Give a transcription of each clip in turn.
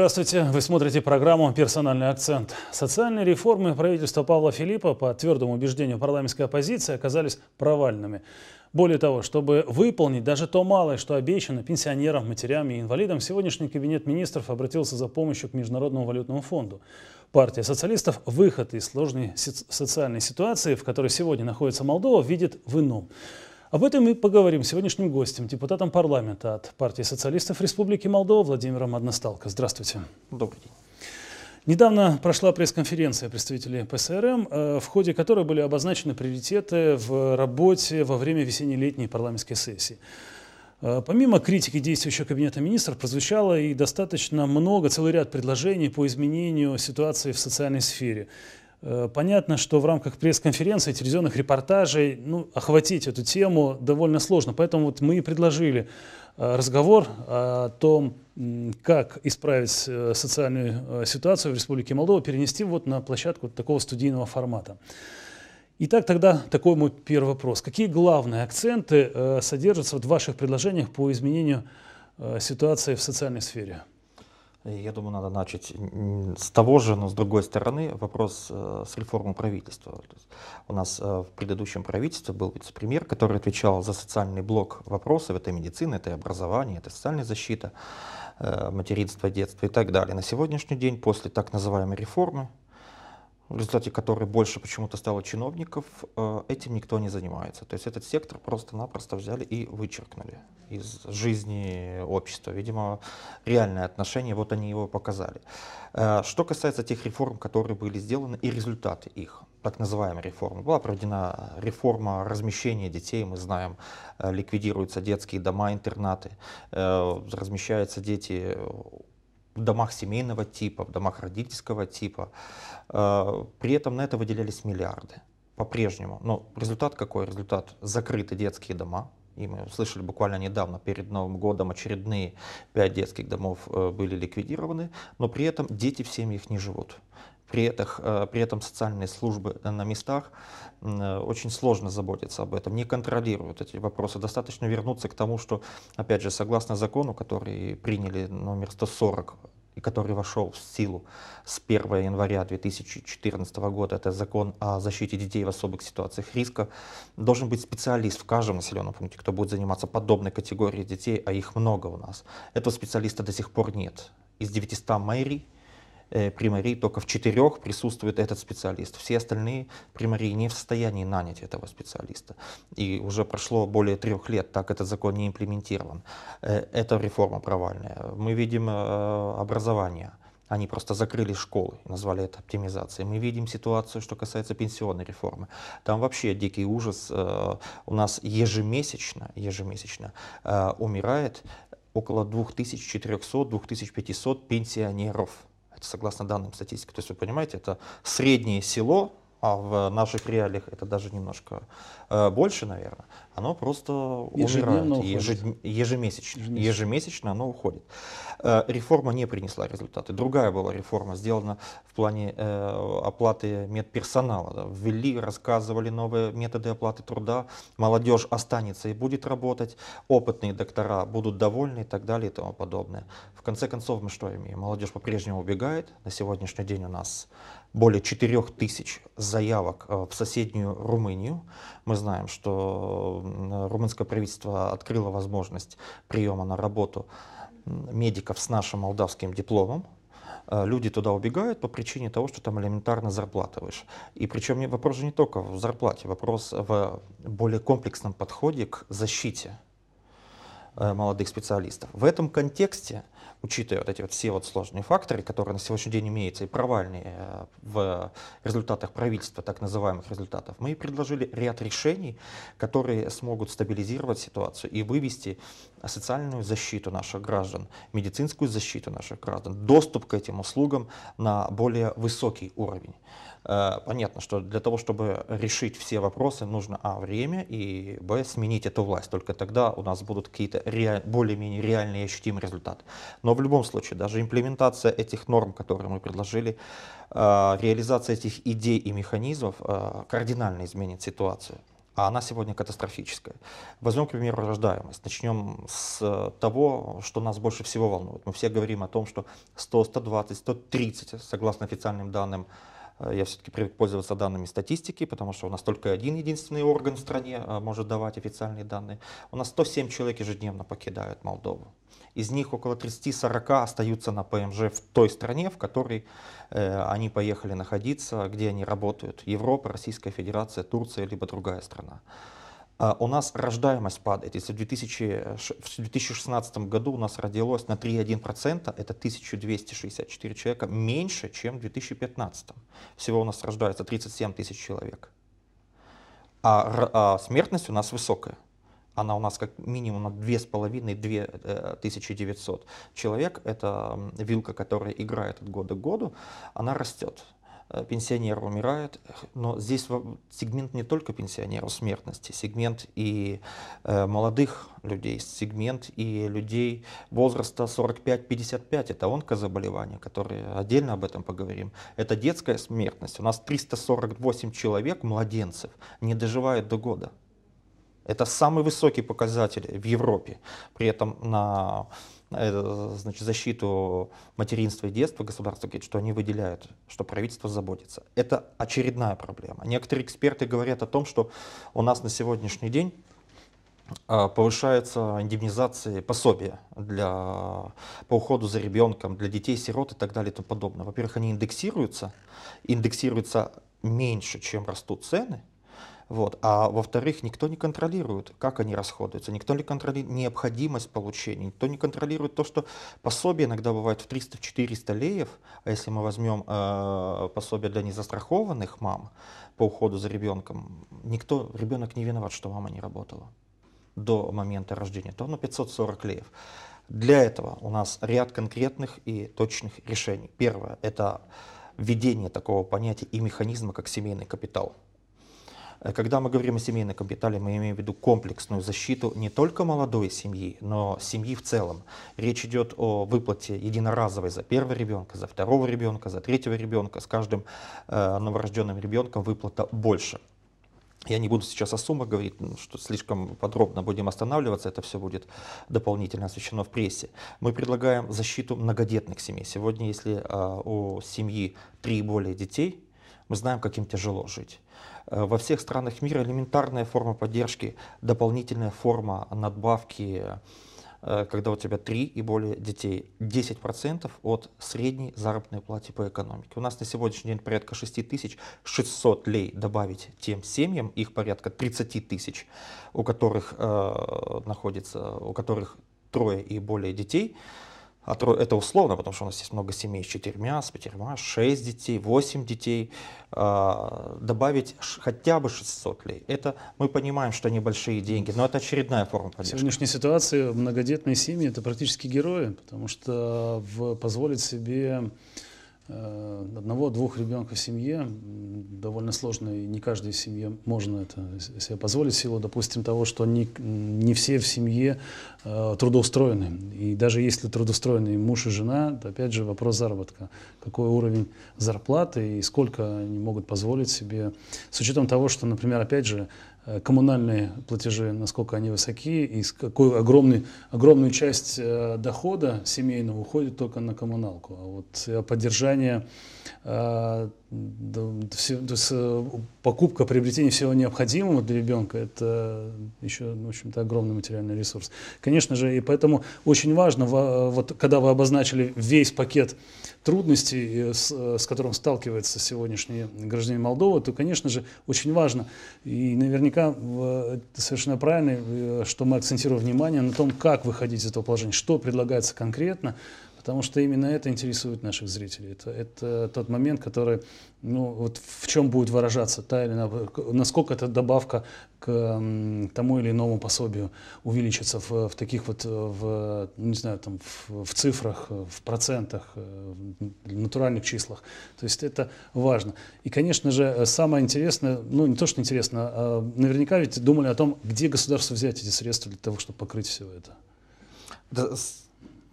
Здравствуйте. Вы смотрите программу «Персональный акцент». Социальные реформы правительства Павла Филиппа, по твердому убеждению парламентской оппозиции, оказались провальными. Более того, чтобы выполнить даже то малое, что обещано пенсионерам, матерям и инвалидам, сегодняшний кабинет министров обратился за помощью к Международному валютному фонду. Партия социалистов выход из сложной социальной ситуации, в которой сегодня находится Молдова, видит в ином. Об этом мы поговорим с сегодняшним гостем, депутатом парламента от партии социалистов Республики Молдова Владимиром Односталко. Здравствуйте. Добрый день. Недавно прошла пресс-конференция представителей ПСРМ, э, в ходе которой были обозначены приоритеты в работе во время весенне-летней парламентской сессии. Э, помимо критики действующего кабинета министров, прозвучало и достаточно много, целый ряд предложений по изменению ситуации в социальной сфере. Э, понятно, что в рамках пресс-конференции, телевизионных репортажей ну, охватить эту тему довольно сложно. Поэтому вот мы и предложили э, разговор о том, как исправить э, социальную ситуацию в Республике Молдова, перенести вот на площадку такого студийного формата. Итак, тогда такой мой первый вопрос. Какие главные акценты содержатся вот в ваших предложениях по изменению ситуации в социальной сфере? Я думаю, надо начать с того же, но с другой стороны, вопрос э, с реформой правительства. У нас э, в предыдущем правительстве был вице-премьер, который отвечал за социальный блок вопросов. Это и медицина, это и образование, это и социальная защита, э, материнство, детство и так далее. На сегодняшний день, после так называемой реформы, в результате которой больше почему-то стало чиновников, э, этим никто не занимается. То есть этот сектор просто-напросто взяли и вычеркнули из жизни общества. Видимо, реальное отношение, вот они его показали. Э, что касается тех реформ, которые были сделаны, и результаты их, так называемой реформы. Была проведена реформа размещения детей, мы знаем, э, ликвидируются детские дома, интернаты, размещаются дети в домах семейного типа, в домах родительского типа. Э, при этом на это выделялись миллиарды по-прежнему. Но результат какой? Результат закрыты детские дома. И мы слышали буквально недавно, перед Новым годом очередные пять детских домов э, были ликвидированы, но при этом дети в семьях не живут. При этом, э, при этом социальные службы на местах очень сложно заботиться об этом, не контролируют эти вопросы. Достаточно вернуться к тому, что, опять же, согласно закону, который приняли номер 140 и который вошел в силу с 1 января 2014 года, это закон о защите детей в особых ситуациях риска, должен быть специалист в каждом населенном пункте, кто будет заниматься подобной категорией детей, а их много у нас. Этого специалиста до сих пор нет. Из 900 мэрий Э, примарии только в четырех присутствует этот специалист. Все остальные примарии не в состоянии нанять этого специалиста. И уже прошло более трех лет, так этот закон не имплементирован. Э, это реформа провальная. Мы видим э, образование. Они просто закрыли школы, назвали это оптимизацией. Мы видим ситуацию, что касается пенсионной реформы. Там вообще дикий ужас. У нас ежемесячно, ежемесячно умирает около 2400-2500 пенсионеров это согласно данным статистики. То есть вы понимаете, это среднее село а в наших реалиях это даже немножко э, больше, наверное, оно просто Ежедневно умирает. Ежед... Ежемесячно. Ежемесячно. Ежемесячно оно уходит. Э, реформа не принесла результаты. Другая была реформа, сделана в плане э, оплаты медперсонала. Да. Ввели, рассказывали новые методы оплаты труда, молодежь останется и будет работать, опытные доктора будут довольны и так далее и тому подобное. В конце концов, мы что имеем? Молодежь по-прежнему убегает. На сегодняшний день у нас более 4000 заявок э, в соседнюю Румынию. Мы знаем, что румынское правительство открыло возможность приема на работу медиков с нашим молдавским дипломом, э, люди туда убегают по причине того, что там элементарно зарплата выше. И причем вопрос же не только в зарплате, вопрос в более комплексном подходе к защите Э, молодых специалистов. В этом контексте, учитывая вот эти вот все вот сложные факторы, которые на сегодняшний день имеются и провальные э, в результатах правительства, так называемых результатов, мы предложили ряд решений, которые смогут стабилизировать ситуацию и вывести социальную защиту наших граждан, медицинскую защиту наших граждан, доступ к этим услугам на более высокий уровень. Э, понятно, что для того, чтобы решить все вопросы, нужно, а, время, и, б, сменить эту власть. Только тогда у нас будут какие-то реаль... более-менее реальные и ощутимые результаты. Но в любом случае, даже имплементация этих норм, которые мы предложили, э, реализация этих идей и механизмов э, кардинально изменит ситуацию а она сегодня катастрофическая. Возьмем, к примеру, рождаемость. Начнем с того, что нас больше всего волнует. Мы все говорим о том, что 100, 120, 130, согласно официальным данным Э, я все-таки привык пользоваться данными статистики, потому что у нас только один единственный орган в стране э, может давать официальные данные. У нас 107 человек ежедневно покидают Молдову. Из них около 30-40 остаются на ПМЖ в той стране, в которой э, они поехали находиться, где они работают. Европа, Российская Федерация, Турция, либо другая страна. А, у нас рождаемость падает. Если в, 2016 году у нас родилось на 3,1%, это 1264 человека меньше, чем в 2015. Всего у нас рождается 37 тысяч человек. А, а смертность у нас высокая. Она у нас как минимум на 2,5-2900 э, человек. Это вилка, которая играет от года к году, она растет. Э, пенсионер умирает, но здесь сегмент не только пенсионеров смертности, сегмент и э, молодых людей, сегмент и людей возраста 45-55, это онкозаболевания, которые отдельно об этом поговорим. Это детская смертность, у нас 348 человек, младенцев, не доживают до года. Это самый высокий показатель в Европе. При этом на значит, защиту материнства и детства государство говорит, что они выделяют, что правительство заботится. Это очередная проблема. Некоторые эксперты говорят о том, что у нас на сегодняшний день а, повышается индемнизация пособия для, по уходу за ребенком, для детей, сирот и так далее и тому подобное. Во-первых, они индексируются, индексируются меньше, чем растут цены, вот. А во-вторых, никто не контролирует, как они расходуются, никто не контролирует необходимость получения, никто не контролирует то, что пособие иногда бывает в 300-400 леев, а если мы возьмем э, пособие для незастрахованных мам по уходу за ребенком, никто, ребенок не виноват, что мама не работала до момента рождения, то оно 540 леев. Для этого у нас ряд конкретных и точных решений. Первое – это введение такого понятия и механизма, как семейный капитал. Э, когда мы говорим о семейном капитале, мы имеем в виду комплексную защиту не только молодой семьи, но семьи в целом. Речь идет о выплате единоразовой за первого ребенка, за второго ребенка, за третьего ребенка. С каждым э, новорожденным ребенком выплата больше. Я не буду сейчас о суммах говорить, что слишком подробно будем останавливаться, это все будет дополнительно освещено в прессе. Мы предлагаем защиту многодетных семей. Сегодня, если а, у семьи три и более детей, мы знаем, как им тяжело жить. Э, во всех странах мира элементарная форма поддержки, дополнительная форма надбавки, э, когда у тебя три и более детей, 10% от средней заработной платы по экономике. У нас на сегодняшний день порядка 6600 лей добавить тем семьям, их порядка 30 тысяч, у которых э, находится, у которых трое и более детей это условно, потому что у нас есть много семей с четырьмя, с пятерьма, шесть детей, восемь детей. А, добавить хотя бы 600 лей. Это мы понимаем, что небольшие деньги, но это очередная форма поддержки. В сегодняшней ситуации многодетные семьи – это практически герои, потому что а, в, позволить себе Э, одного-двух ребенка в семье довольно сложно, и не каждой семье можно это себе позволить, в силу, допустим, того, что не, не все в семье э, трудоустроены. И даже если трудоустроены муж и жена, то опять же вопрос заработка. Какой уровень зарплаты и сколько они могут позволить себе. С учетом того, что, например, опять же, Э, коммунальные платежи, насколько они высоки, и с какой огромный, огромную часть э, дохода семейного уходит только на коммуналку. А вот э, поддержание то есть, э, покупка, приобретение всего необходимого для ребенка – это еще, в общем-то, огромный материальный ресурс. Конечно же, и поэтому очень важно, вот, когда вы обозначили весь пакет трудностей, э, с, э, с которым сталкивается сегодняшние граждане Молдовы, то, конечно же, очень важно, и наверняка совершенно правильно, что мы акцентируем внимание на том, как выходить из этого положения, что предлагается конкретно, Потому что именно это интересует наших зрителей. Это, это тот момент, который, ну, вот в чем будет выражаться та или иная, насколько эта добавка к тому или иному пособию увеличится в, в таких вот, в, не знаю, там, в, в цифрах, в процентах, э, в натуральных числах. То есть это важно. И, конечно же, самое интересное, ну, не то, что интересно, а наверняка ведь думали о том, где государство взять эти средства для того, чтобы покрыть все это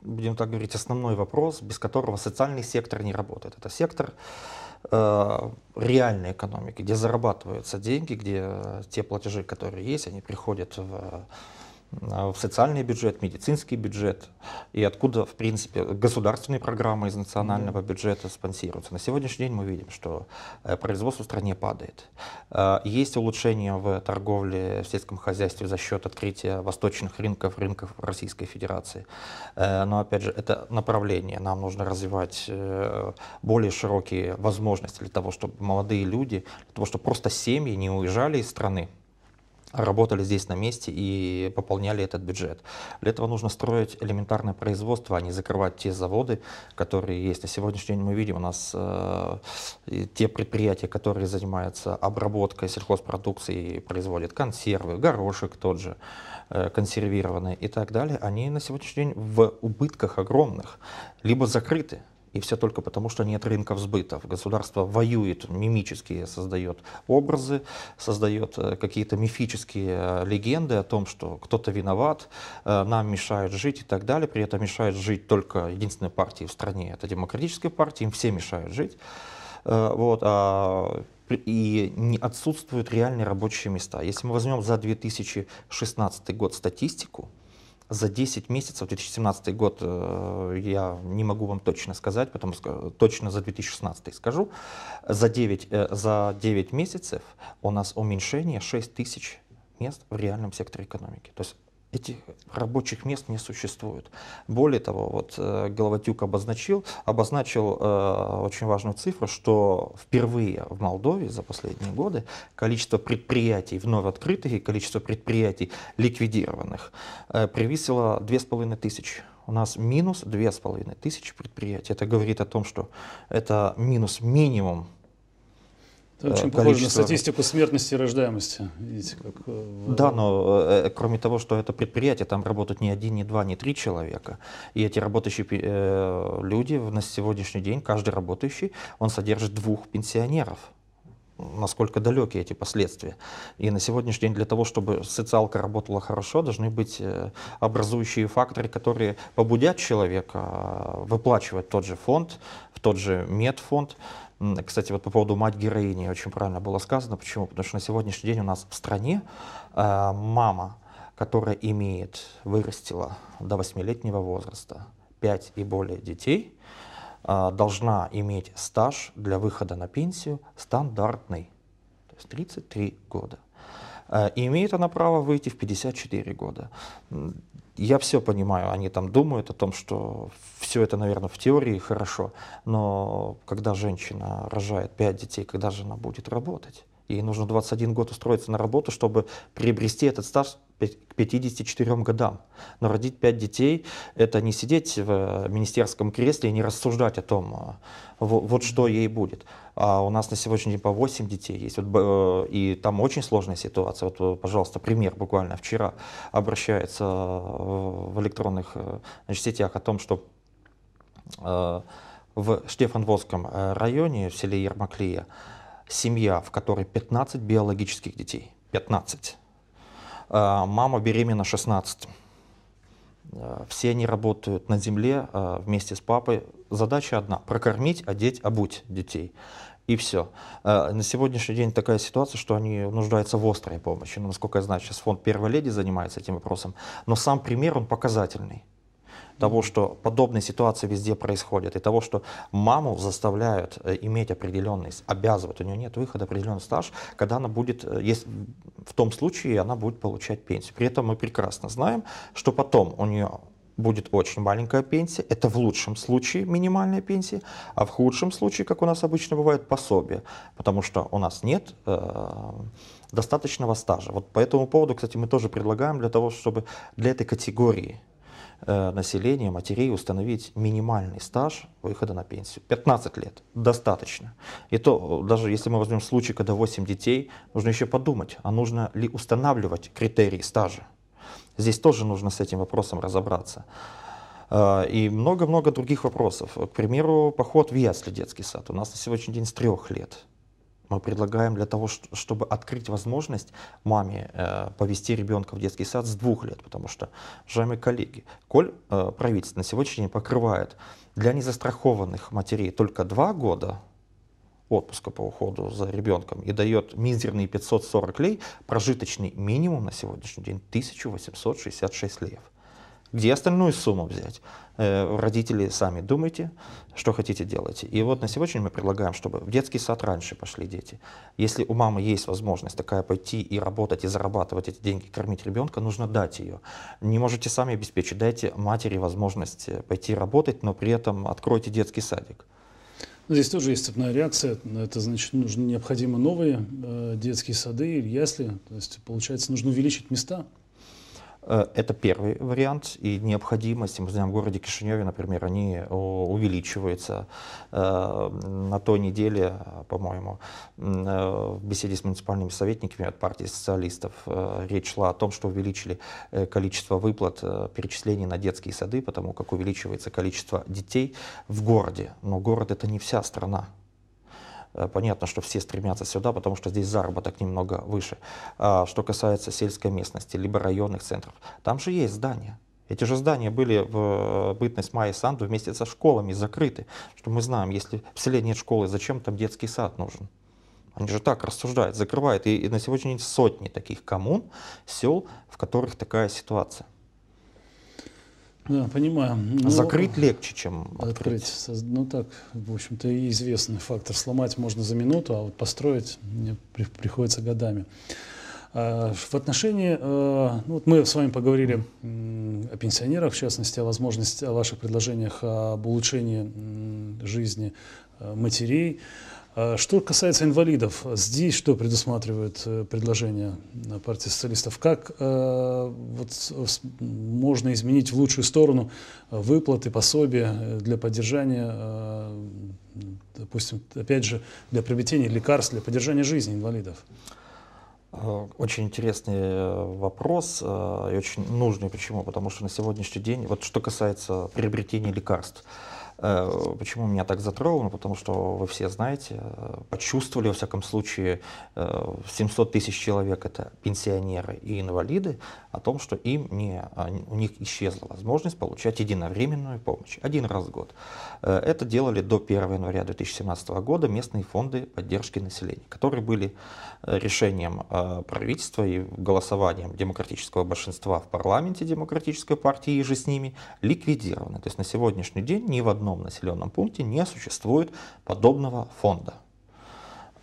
будем так говорить, основной вопрос, без которого социальный сектор не работает. Это сектор э, реальной экономики, где зарабатываются деньги, где те платежи, которые есть, они приходят в а, в социальный бюджет, медицинский бюджет и откуда, в принципе, государственные программы из национального бюджета спонсируются. На сегодняшний день мы видим, что э, производство в стране падает. Э, есть улучшение в торговле, в сельском хозяйстве за счет открытия восточных рынков, рынков Российской Федерации. Э, но, опять же, это направление. Нам нужно развивать более широкие возможности для того, чтобы молодые люди, для того, чтобы просто семьи не уезжали из страны, работали здесь на месте и пополняли этот бюджет. Для этого нужно строить элементарное производство, а не закрывать те заводы, которые есть. На сегодняшний день мы видим, у нас э, те предприятия, которые занимаются обработкой сельхозпродукции, производят консервы, горошек тот же, э, консервированный и так далее, они на сегодняшний день в убытках огромных, либо закрыты. И все только потому, что нет рынков сбыта. Государство воюет, мимически создает образы, создает э, какие-то мифические э, легенды о том, что кто-то виноват, э, нам мешает жить и так далее. При этом мешает жить только единственной партии в стране, это демократическая партия, им все мешают жить. Вот, а и не отсутствуют реальные рабочие места. Если мы возьмем за 2016 год статистику, за 10 месяцев, 2017 год э, я не могу вам точно сказать, потому что точно за 2016 скажу, за 9, э, за 9 месяцев у нас уменьшение 6 тысяч мест в реальном секторе экономики. То есть этих рабочих мест не существует. Более того, вот э, Головатюк обозначил, обозначил э, очень важную цифру, что впервые в Молдове за последние годы количество предприятий вновь открытых и количество предприятий ликвидированных э, превысило тысячи. у нас минус две с половиной тысячи предприятий. Это говорит о том, что это минус минимум это очень количество... Э, похоже на статистику смертности и рождаемости. Видите, как... Э, да, но э, кроме того, что это предприятие, там работают не один, не два, не три человека. И эти работающие люди на сегодняшний день, каждый работающий, он содержит двух пенсионеров насколько далеки эти последствия. И на сегодняшний день для того, чтобы социалка работала хорошо, должны быть образующие факторы, которые побудят человека выплачивать тот же фонд, в тот же медфонд, кстати, вот по поводу мать героини очень правильно было сказано. Почему? Потому что на сегодняшний день у нас в стране э, мама, которая имеет, вырастила до восьмилетнего возраста пять и более детей, э, должна иметь стаж для выхода на пенсию стандартный, то есть 33 года. Э, и имеет она право выйти в 54 года. Я все понимаю, они там думают о том, что все это, наверное, в теории хорошо, но когда женщина рожает пять детей, когда же она будет работать? и нужно 21 год устроиться на работу, чтобы приобрести этот стаж к 54 годам. Но родить 5 детей – это не сидеть в э, министерском кресле и не рассуждать о том, э, вот, что ей будет. А у нас на сегодняшний день по 8 детей есть, вот, э, и там очень сложная ситуация. Вот, пожалуйста, пример буквально вчера обращается в электронных значит, сетях о том, что в Штефанволском районе, в селе Ермаклия, семья, в которой 15 биологических детей, 15, а, мама беременна 16, а, все они работают на земле а, вместе с папой. Задача одна – прокормить, одеть, обуть детей. И все. На сегодняшний день такая ситуация, что они нуждаются в острой помощи. Ну, насколько я знаю, сейчас фонд Первой леди» занимается этим вопросом. Но сам пример, он показательный того, что подобные ситуации везде происходят, и того, что маму заставляют э, иметь определенность, обязывают, у нее нет выхода, определенный стаж, когда она будет, э, если, в том случае она будет получать пенсию. При этом мы прекрасно знаем, что потом у нее будет очень маленькая пенсия, это в лучшем случае минимальная пенсия, а в худшем случае, как у нас обычно бывает, пособие, потому что у нас нет э, достаточного стажа. Вот по этому поводу, кстати, мы тоже предлагаем для того, чтобы для этой категории Э, населения, матерей установить минимальный стаж выхода на пенсию. 15 лет достаточно. И то, э, даже если мы возьмем случай, когда 8 детей, нужно еще подумать, а нужно ли устанавливать критерии стажа. Здесь тоже нужно с этим вопросом разобраться. Э, и много-много других вопросов. К примеру, поход в ясли детский сад у нас на сегодняшний день с трех лет. Мы предлагаем для того, чтобы открыть возможность маме э, повести ребенка в детский сад с двух лет, потому что, уважаемые коллеги, коль э, правительство на сегодняшний день покрывает для незастрахованных матерей только два года отпуска по уходу за ребенком и дает мизерные 540 лей, прожиточный минимум на сегодняшний день 1866 лев. Где остальную сумму взять? Э, родители сами думайте, что хотите делать. И вот на сегодня мы предлагаем, чтобы в детский сад раньше пошли дети. Если у мамы есть возможность такая пойти и работать, и зарабатывать эти деньги, кормить ребенка, нужно дать ее. Не можете сами обеспечить, дайте матери возможность э, пойти работать, но при этом откройте детский садик. Ну, здесь тоже есть цепная реакция. Ну, это значит, нужны необходимо новые э, детские сады или ясли. То есть, получается, нужно увеличить места Э, это первый вариант, и необходимость, мы знаем, в городе Кишиневе, например, они увеличиваются. Э, на той неделе, по-моему, э, в беседе с муниципальными советниками от партии социалистов речь шла о том, что увеличили количество выплат перечислений на детские сады, потому как увеличивается количество детей в городе. Но город — это не вся страна. Э, понятно, что все стремятся сюда, потому что здесь заработок немного выше. А что касается сельской местности, либо районных центров, там же есть здания. Эти же здания были в э, бытность Майи Санду вместе со школами закрыты. Что мы знаем, если в селе нет школы, зачем там детский сад нужен? Они же так рассуждают, закрывают. И, и на сегодняшний день сотни таких коммун, сел, в которых такая ситуация. Да, понимаю. Но ну, Закрыть легче, чем открыть. открыть. Ну так, в общем-то, и известный фактор. Сломать можно за минуту, а вот построить мне при, приходится годами. А, в отношении, а, ну, вот мы с вами поговорили м, о пенсионерах, в частности, о возможности, о ваших предложениях об улучшении м, жизни э, матерей. А что касается инвалидов, здесь что предусматривает э, предложение э, партии социалистов? Как э, вот, можно изменить в лучшую сторону выплаты, пособия для поддержания, допустим, опять же, для приобретения лекарств, для поддержания жизни инвалидов? Очень интересный вопрос и очень нужный. Почему? Потому что на сегодняшний день, вот что касается приобретения лекарств, Э, почему меня так затронуло? Потому что вы все знаете, э, почувствовали, во всяком случае, 700 э, тысяч человек — это пенсионеры и инвалиды, о том, что им не, а, у них исчезла возможность получать единовременную помощь один раз в год. Это делали до 1 января 2017 года местные фонды поддержки населения, которые были решением э, правительства и голосованием демократического большинства в парламенте демократической партии и же с ними ликвидированы. То есть на сегодняшний день ни в одном населенном пункте не существует подобного фонда.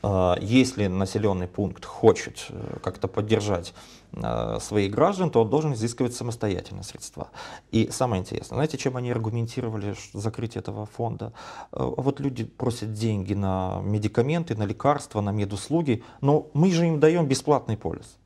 Э, если населенный пункт хочет э, как-то поддержать Э, своих граждан, то он должен изыскивать самостоятельно средства. И самое интересное, знаете, чем они аргументировали закрытие этого фонда? Э, вот люди просят деньги на медикаменты, на лекарства, на медуслуги, но мы же им даем бесплатный полис.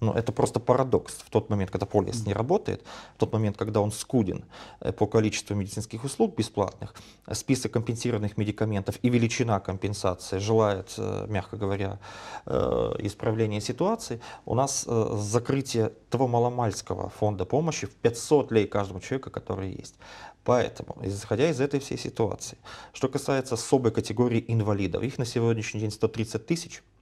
Но ну, это просто парадокс. В тот момент, когда полис не работает, в тот момент, когда он скуден э, по количеству медицинских услуг бесплатных, список компенсированных медикаментов и величина компенсации желает, э, мягко говоря, э, исправления ситуации, у нас закрытие того маломальского фонда помощи в 500 лей каждому человеку, который есть. Поэтому, исходя из этой всей ситуации, что касается особой категории инвалидов, их на сегодняшний день 130 тысяч –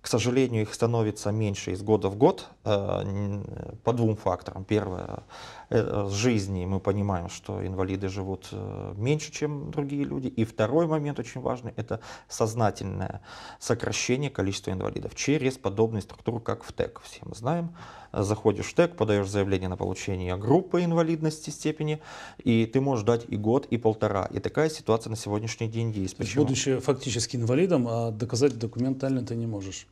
к сожалению, их становится меньше из года в год э, по двум факторам. Первое Э, жизни, мы понимаем, что инвалиды живут э, меньше, чем другие люди. И второй момент очень важный, это сознательное сокращение количества инвалидов через подобные структуры, как в ТЭК. Все мы знаем, э, заходишь в ТЭК, подаешь заявление на получение группы инвалидности степени, и ты можешь дать и год, и полтора. И такая ситуация на сегодняшний день есть. Почему? Будучи фактически инвалидом, а доказать документально ты не можешь.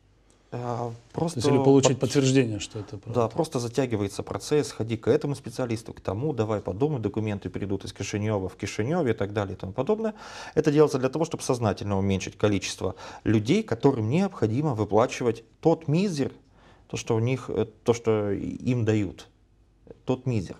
Просто, а, То есть, или получить под... подтверждение, что это правда. Да, просто затягивается процесс, ходи к этому специалисту, к тому, давай подумай, документы перейдут из Кишинева в Кишиневе и так далее и тому подобное. Это делается для того, чтобы сознательно уменьшить количество людей, которым необходимо выплачивать тот мизер, то, что, у них, э, то, что им дают, тот мизер.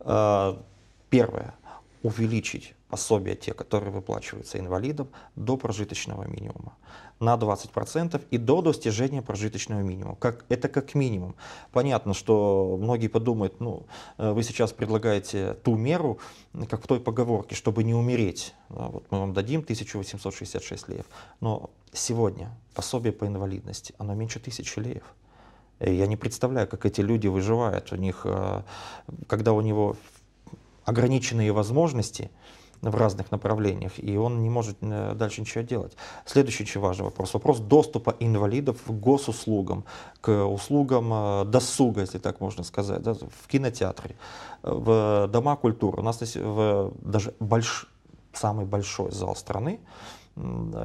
А, первое, увеличить пособия, те, которые выплачиваются инвалидам, до прожиточного минимума на 20% и до достижения прожиточного минимума. Как, это как минимум. Понятно, что многие подумают, ну, э, вы сейчас предлагаете ту меру, как в той поговорке, чтобы не умереть. Да, вот мы вам дадим 1866 леев. Но сегодня пособие по инвалидности, оно меньше тысячи леев. Э, я не представляю, как эти люди выживают. У них, э, когда у него ограниченные возможности, в разных направлениях, и он не может э, дальше ничего делать. Следующий очень важный вопрос. Вопрос доступа инвалидов к госуслугам, к услугам э, досуга, если так можно сказать, да, в кинотеатре, в дома культуры. У нас есть э, в даже больш... самый большой зал страны,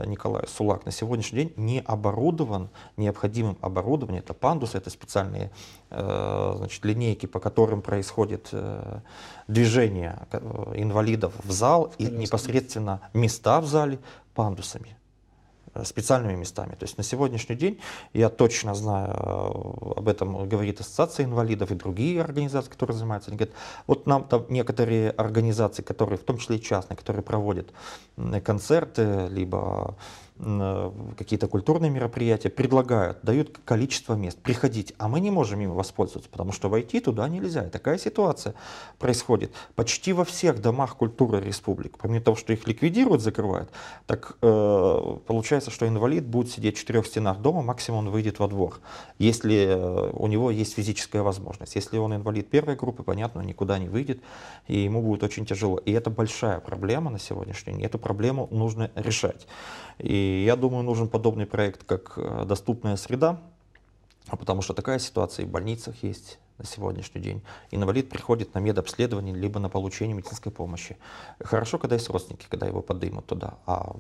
Николай Сулак на сегодняшний день не оборудован необходимым оборудованием. Это пандусы, это специальные э, значит, линейки, по которым происходит э, движение э, инвалидов в зал и непосредственно места в зале пандусами специальными местами. То есть на сегодняшний день, я точно знаю, э, об этом говорит Ассоциация инвалидов и другие организации, которые занимаются, они говорят, вот нам там некоторые организации, которые, в том числе и частные, которые проводят концерты, либо Э, какие-то культурные мероприятия, предлагают, дают количество мест, приходить, а мы не можем им воспользоваться, потому что войти туда нельзя. И такая ситуация происходит почти во всех домах культуры республик. Помимо того, что их ликвидируют, закрывают, так э, получается, что инвалид будет сидеть в четырех стенах дома, максимум он выйдет во двор, если э, у него есть физическая возможность. Если он инвалид первой группы, понятно, он никуда не выйдет, и ему будет очень тяжело. И это большая проблема на сегодняшний день. Эту проблему нужно решать. И я думаю, нужен подобный проект, как э, «Доступная среда», а потому что такая ситуация и в больницах есть на сегодняшний день. Инвалид приходит на медобследование, либо на получение медицинской помощи. Хорошо, когда есть родственники, когда его подымут туда, а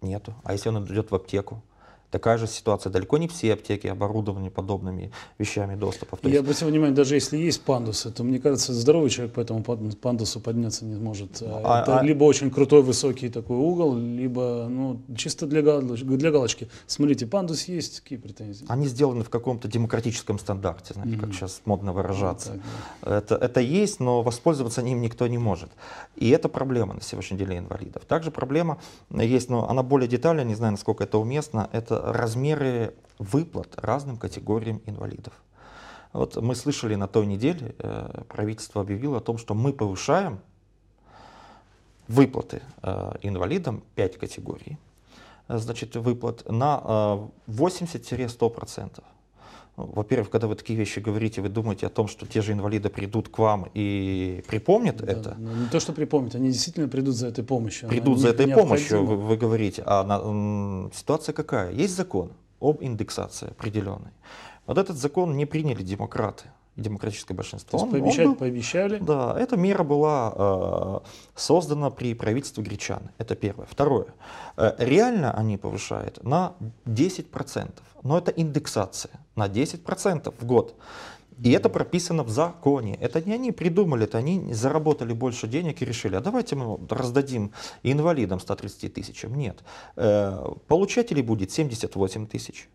нету. А если он идет в аптеку, Такая же ситуация. Далеко не все аптеки оборудованы подобными вещами доступа. Я есть... обратил внимание, даже если есть пандусы, то, мне кажется, здоровый человек по этому пандусу подняться не может. Э, а, Это а... либо очень крутой высокий такой угол, либо ну, чисто для, галоч... для галочки. Смотрите, пандус есть, какие претензии? Они сделаны в каком-то демократическом стандарте, знаете, mm-hmm. как сейчас модно выражаться. Вот ну, так. это, это есть, но воспользоваться ним никто не может. И это проблема на сегодняшний день инвалидов. Также проблема есть, но она более детальная, не знаю, насколько это уместно, это размеры выплат разным категориям инвалидов. Вот мы слышали на той неделе, э, правительство объявило о том, что мы повышаем выплаты э, инвалидам 5 категорий э, значит, выплат на 80-100% во-первых, когда вы такие вещи говорите, вы думаете о том, что те же инвалиды придут к вам и припомнят да, это? Ну, не то, что припомнят, они действительно придут за этой помощью. Придут за этой помощью, вы, вы говорите. А на, ситуация какая? Есть закон об индексации определенный. Вот этот закон не приняли демократы и демократическое большинство. То есть он, пообещать он пообещали? Да, эта мера была э, создана при правительстве гречан. Это первое. Второе. Э, реально они повышают на 10%. Но это индексация на 10% в год. И это прописано в законе. Это не они придумали, это они заработали больше денег и решили, а давайте мы раздадим инвалидам 130 тысячам. Нет. Э, получателей будет 78 тысяч.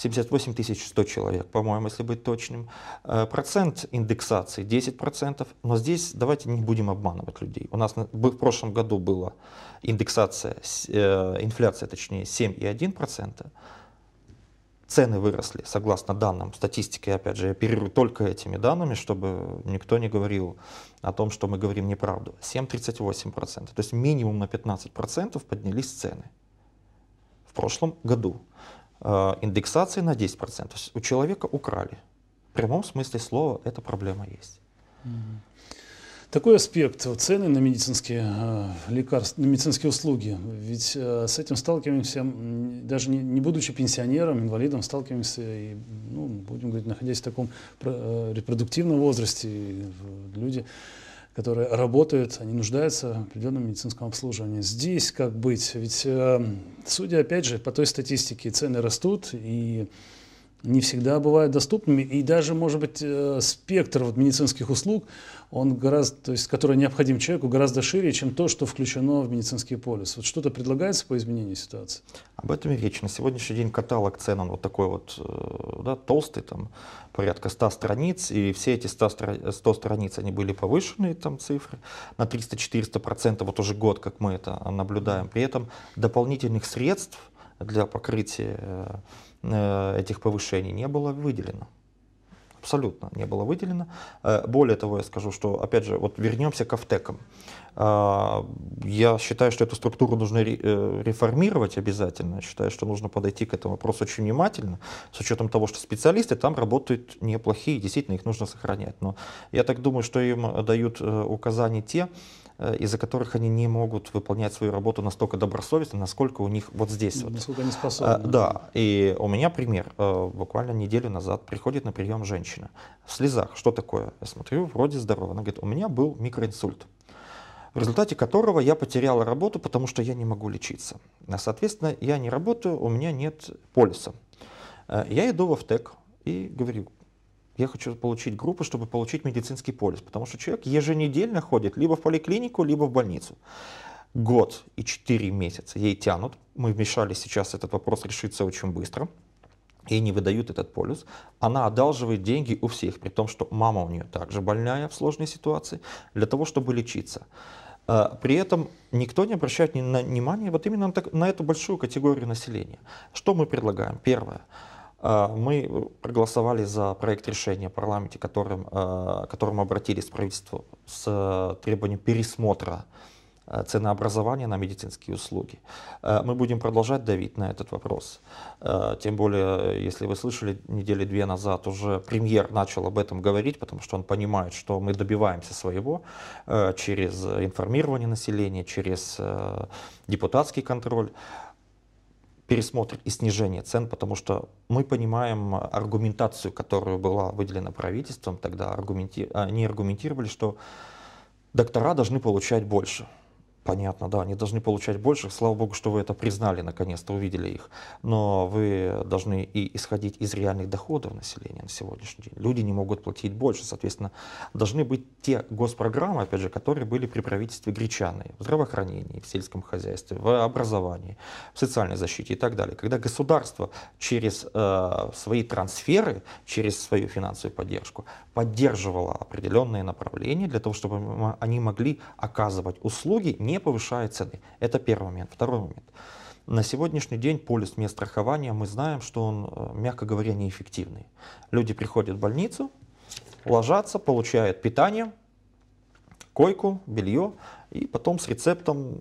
78 100 человек, по-моему, если быть точным. Э, процент индексации 10%, но здесь давайте не будем обманывать людей. У нас в прошлом году была индексация, э, инфляция точнее 7,1%, цены выросли, согласно данным статистики, опять же, я оперирую только этими данными, чтобы никто не говорил о том, что мы говорим неправду, 7,38%, то есть минимум на 15% поднялись цены в прошлом году. Э, индексации на 10%. То есть у человека украли. В прямом смысле слова эта проблема есть. Такой аспект цены на медицинские э, лекарства, на медицинские услуги. Ведь э, с этим сталкиваемся, даже не, не будучи пенсионером, инвалидом, сталкиваемся и, ну, будем говорить, находясь в таком репродуктивном возрасте, люди которые работают, они нуждаются в определенном медицинском обслуживании. Здесь как быть? Ведь, эм, судя опять же по той статистике, цены растут и не всегда бывают доступными, и даже, может быть, э, спектр вот медицинских услуг он гораздо, то есть, который необходим человеку, гораздо шире, чем то, что включено в медицинский полис. Вот что-то предлагается по изменению ситуации? Об этом и речь. На сегодняшний день каталог цен, он вот такой вот э, да, толстый, там порядка 100 страниц, и все эти 100, 100 страниц, они были повышены, там цифры, на 300-400%, вот уже год, как мы это наблюдаем. При этом дополнительных средств для покрытия э, э, этих повышений не было выделено абсолютно не было выделено. Э, более того, я скажу, что, опять же, вот вернемся к автекам. Э, я считаю, что эту структуру нужно э, реформировать обязательно. Я считаю, что нужно подойти к этому вопросу очень внимательно, с учетом того, что специалисты там работают неплохие, действительно их нужно сохранять. Но я так думаю, что им дают указания те, Э, из-за которых они не могут выполнять свою работу настолько добросовестно, насколько у них вот здесь. Ну, насколько вот. они способны. Э, да, и у меня пример. Э, буквально неделю назад приходит на прием женщина в слезах. Что такое? Я смотрю, вроде здорова. Она говорит, у меня был микроинсульт в результате которого я потеряла работу, потому что я не могу лечиться. А, соответственно, я не работаю, у меня нет полиса. Я иду в ВТЭК и говорю, я хочу получить группу, чтобы получить медицинский полис, потому что человек еженедельно ходит либо в поликлинику, либо в больницу. Год и 4 месяца ей тянут. Мы вмешались сейчас, этот вопрос решится очень быстро. Ей не выдают этот полюс. Она одалживает деньги у всех, при том, что мама у нее также больная в сложной ситуации, для того, чтобы лечиться. А, при этом никто не обращает внимания вот именно на эту большую категорию населения. Что мы предлагаем? Первое. А, мы проголосовали за проект решения в парламенте, которым, а, к которому обратились правительству с э, требованием пересмотра а, ценообразования на медицинские услуги. Мы будем продолжать давить на этот вопрос. Тем более, если вы слышали, недели две назад уже премьер начал об этом говорить, потому что он понимает, что мы добиваемся своего через информирование населения, через э, депутатский контроль пересмотр и снижение цен, потому что мы понимаем аргументацию, которая была выделена правительством, тогда аргументи... они аргументировали, что доктора должны получать больше. Понятно, да, они должны получать больше. Слава богу, что вы это признали, наконец-то увидели их. Но вы должны и исходить из реальных доходов населения на сегодняшний день. Люди не могут платить больше, соответственно, должны быть те госпрограммы, опять же, которые были при правительстве Гречаны в здравоохранении, в сельском хозяйстве, в образовании, в социальной защите и так далее. Когда государство через э, свои трансферы, через свою финансовую поддержку поддерживало определенные направления для того, чтобы они могли оказывать услуги не не повышает цены. Это первый момент. Второй момент. На сегодняшний день полис мест страхования мы знаем, что он, э, мягко говоря, неэффективный. Люди приходят в больницу, ложатся, получают питание, койку, белье, и потом с рецептом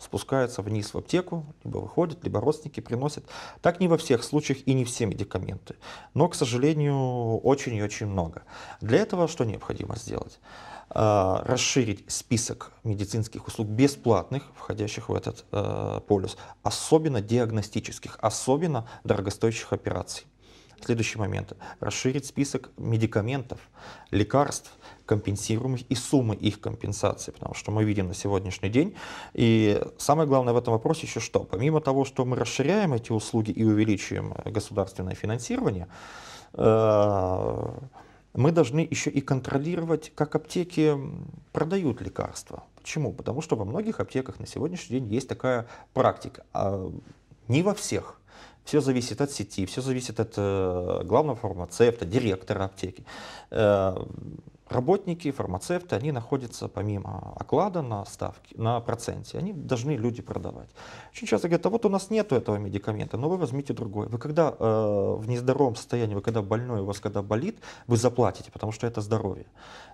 спускаются вниз в аптеку, либо выходят, либо родственники приносят. Так не во всех случаях и не все медикаменты, но, к сожалению, очень и очень много. Для этого что необходимо сделать? А, расширить список медицинских услуг бесплатных, входящих в этот э, полюс, особенно диагностических, особенно дорогостоящих операций. Следующий момент. Расширить список медикаментов, лекарств, компенсируемых и суммы их компенсации, потому что мы видим на сегодняшний день. И самое главное в этом вопросе еще что? Помимо того, что мы расширяем эти услуги и увеличиваем государственное финансирование, э, мы должны еще и контролировать, как аптеки продают лекарства. Почему? Потому что во многих аптеках на сегодняшний день есть такая практика. а Не во всех, все зависит от сети, все зависит от э, главного фармацевта, директора аптеки. Э, работники, фармацевты, они находятся помимо оклада на ставки, на проценте, они должны люди продавать. Очень часто говорят, а вот у нас нет этого медикамента, но вы возьмите другой. Вы когда э, в нездоровом состоянии, вы когда больной, у вас когда болит, вы заплатите, потому что это здоровье.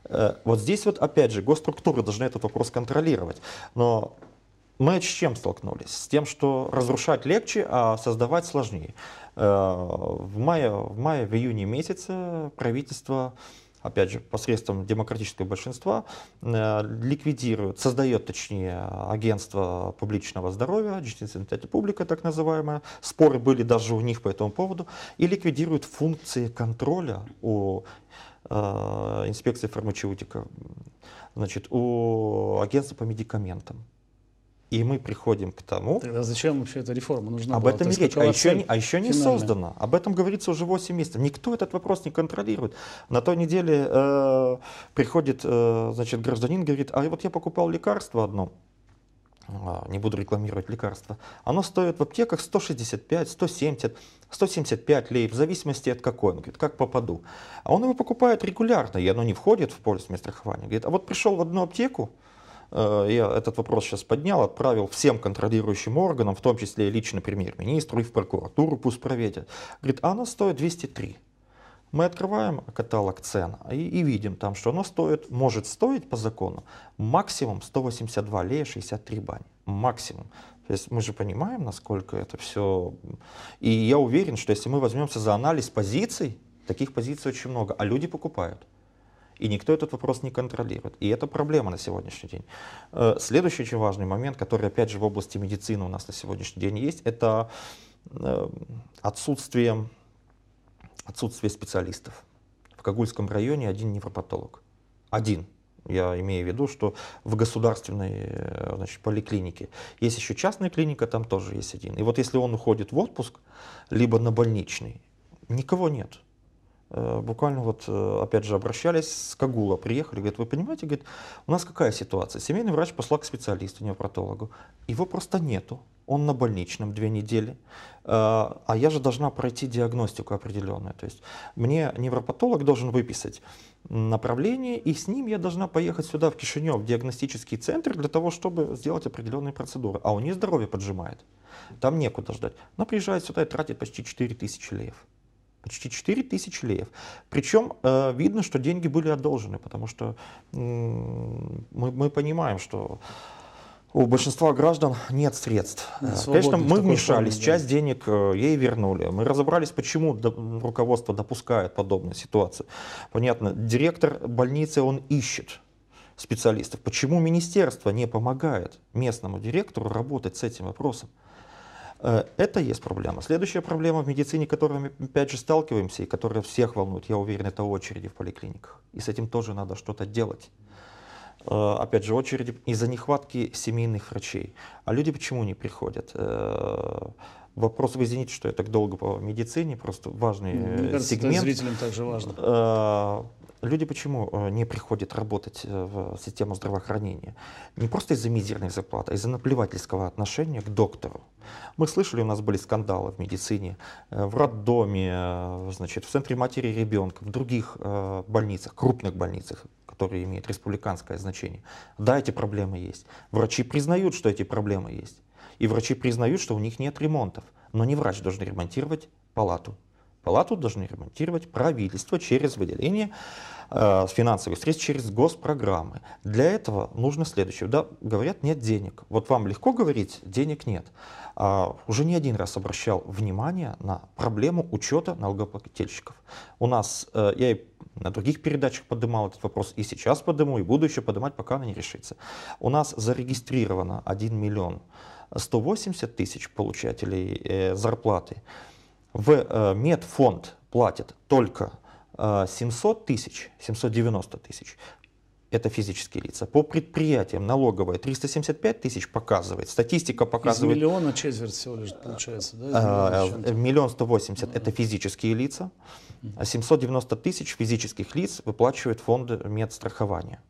Э, вот здесь вот опять же госструктуры должны этот вопрос контролировать. Но мы с чем столкнулись? С тем, что разрушать легче, а создавать сложнее. Э, в мае, в мае, в июне месяце правительство опять же, посредством демократического большинства, э, ликвидирует, создает, точнее, агентство публичного здоровья, Джинсентати Публика, так называемое, споры были даже у них по этому поводу, и ликвидирует функции контроля у э, инспекции фармацевтика, значит, у агентства по медикаментам. И мы приходим к тому... Тогда зачем вообще эта реформа нужна Об была? этом и речь. А еще, не, а еще не создана. Об этом говорится уже 8 месяцев. Никто этот вопрос не контролирует. На той неделе э, приходит э, значит, гражданин, говорит, а вот я покупал лекарство одно, а, не буду рекламировать лекарство, оно стоит в аптеках 165, 170, 175 лей, в зависимости от какой, он говорит, как попаду. А он его покупает регулярно, и оно не входит в полис страхования. Говорит, а вот пришел в одну аптеку, Э, я этот вопрос сейчас поднял, отправил всем контролирующим органам, в том числе и лично премьер-министру, и в прокуратуру пусть проверят. Говорит, а она стоит 203. Мы открываем каталог цен и, и видим там, что оно стоит, может стоить по закону максимум 182 лея 63 бани. Максимум. То есть мы же понимаем, насколько это все... И я уверен, что если мы возьмемся за анализ позиций, таких позиций очень много, а люди покупают. И никто этот вопрос не контролирует. И это проблема на сегодняшний день. Э, следующий очень важный момент, который, опять же, в области медицины у нас на сегодняшний день есть, это э, отсутствие, отсутствие специалистов. В Кагульском районе один невропатолог. Один. Я имею в виду, что в государственной э, значит, поликлинике. Есть еще частная клиника, там тоже есть один. И вот если он уходит в отпуск, либо на больничный, никого нет. Э, буквально вот, э, опять же, обращались с Кагула, приехали, говорят, вы понимаете, говорит, у нас какая ситуация? Семейный врач послал к специалисту, невропатологу, его просто нету, он на больничном две недели, э, а я же должна пройти диагностику определенную. То есть мне невропатолог должен выписать направление, и с ним я должна поехать сюда, в Кишинев, в диагностический центр, для того, чтобы сделать определенные процедуры. А у нее здоровье поджимает, там некуда ждать. Она приезжает сюда и тратит почти 4000 леев почти 4 тысячи леев. Причем э, видно, что деньги были одолжены, потому что э, мы, мы понимаем, что у большинства граждан нет средств. Свободный э, Конечно, мы вмешались, форме, да. часть денег э, ей вернули. Мы разобрались, почему руководство допускает подобную ситуацию. Понятно, директор больницы, он ищет специалистов. Почему министерство не помогает местному директору работать с этим вопросом? Э, это есть проблема. Следующая проблема в медицине, которой мы опять же сталкиваемся и которая всех волнует, я уверен, это очереди в поликлиниках. И с этим тоже надо что-то делать. Э, опять же, очереди из-за нехватки семейных врачей. А люди почему не приходят? Э, Вопрос, вы извините, что я так долго по медицине, просто важный Мне э, кажется, сегмент. зрителям также важно. Э, люди почему э, не приходят работать в систему здравоохранения? Не просто из-за мизерной зарплаты, а из-за наплевательского отношения к доктору. Мы слышали, у нас были скандалы в медицине, в роддоме, значит, в центре матери ребенка, в других больницах, крупных больницах, которые имеют республиканское значение. Да, эти проблемы есть. Врачи признают, что эти проблемы есть. И врачи признают, что у них нет ремонтов. Но не врач должен ремонтировать палату. Палату должны ремонтировать правительство через выделение э, финансовых средств, через госпрограммы. Для этого нужно следующее. Да, говорят, нет денег. Вот вам легко говорить, денег нет. А, уже не один раз обращал внимание на проблему учета налогоплательщиков. У нас, э, я и на других передачах поднимал этот вопрос, и сейчас подниму, и буду еще поднимать, пока она не решится. У нас зарегистрировано 1 миллион 180 тысяч получателей э, зарплаты. В э, медфонд платят только 700 э, тысяч, 790 тысяч, это физические лица. По предприятиям налоговая 375 тысяч показывает, статистика показывает... Из миллиона четверть всего лишь получается, да? Миллион сто восемьдесят это физические лица, 790 тысяч физических лиц выплачивает фонд медстрахования.